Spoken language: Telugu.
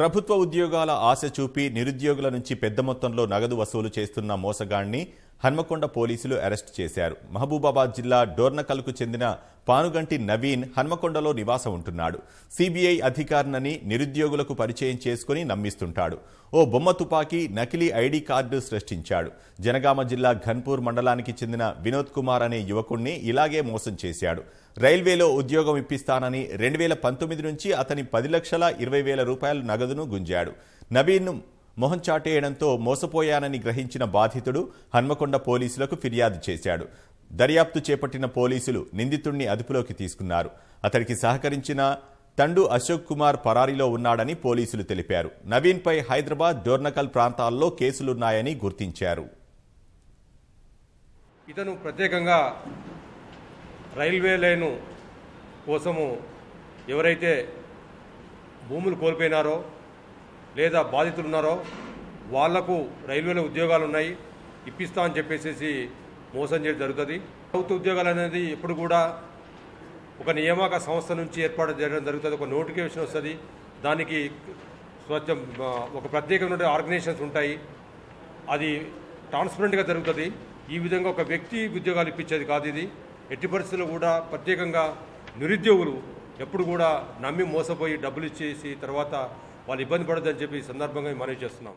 ప్రభుత్వ ఉద్యోగాల ఆశ చూపి నిరుద్యోగుల నుంచి పెద్ద మొత్తంలో నగదు వసూలు చేస్తున్న మోసగాణ్ణి హన్మకొండ పోలీసులు అరెస్ట్ చేశారు మహబూబాబాద్ జిల్లా డోర్నకల్కు చెందిన పానుగంటి నవీన్ హన్మకొండలో నివాసం ఉంటున్నాడు సిబిఐ అధికారినని నిరుద్యోగులకు పరిచయం చేసుకుని నమ్మిస్తుంటాడు ఓ బొమ్మ తుపాకీ నకిలీ ఐడి కార్డు సృష్టించాడు జనగామ జిల్లా ఘన్పూర్ మండలానికి చెందిన వినోద్ కుమార్ అనే యువకుణ్ణి ఇలాగే మోసం చేశాడు రైల్వేలో ఉద్యోగం ఇప్పిస్తానని రెండు వేల పంతొమ్మిది నుంచి అతని పది లక్షల ఇరవై వేల రూపాయల నగదును గుంజాడు నవీన్ మొహం చాటేయడంతో మోసపోయానని గ్రహించిన బాధితుడు హన్మకొండ పోలీసులకు ఫిర్యాదు చేశాడు దర్యాప్తు చేపట్టిన పోలీసులు నిందితుడిని అదుపులోకి తీసుకున్నారు అతడికి సహకరించిన తండు అశోక్ కుమార్ పరారీలో ఉన్నాడని పోలీసులు తెలిపారు నవీన్పై హైదరాబాద్ డోర్నకల్ ప్రాంతాల్లో కేసులున్నాయని గుర్తించారు ఇతను ప్రత్యేకంగా రైల్వే లైను కోసము ఎవరైతే భూములు కోల్పోయినారో లేదా బాధితులు ఉన్నారో వాళ్లకు రైల్వేలో ఉద్యోగాలు ఉన్నాయి ఇప్పిస్తా అని చెప్పేసి మోసం చేయడం జరుగుతుంది ప్రభుత్వ ఉద్యోగాలు అనేది ఎప్పుడు కూడా ఒక నియామక సంస్థ నుంచి ఏర్పాటు చేయడం జరుగుతుంది ఒక నోటిఫికేషన్ వస్తుంది దానికి స్వచ్ఛ ఒక ప్రత్యేకమైన ఆర్గనైజేషన్స్ ఉంటాయి అది ట్రాన్స్పరెంట్గా జరుగుతుంది ఈ విధంగా ఒక వ్యక్తి ఉద్యోగాలు ఇప్పించేది కాదు ఇది ఎట్టి పరిస్థితుల్లో కూడా ప్రత్యేకంగా నిరుద్యోగులు ఎప్పుడు కూడా నమ్మి మోసపోయి డబ్బులు ఇచ్చేసి తర్వాత వాళ్ళు ఇబ్బంది పడద్దని చెప్పి ఈ సందర్భంగా మనవి చేస్తున్నాం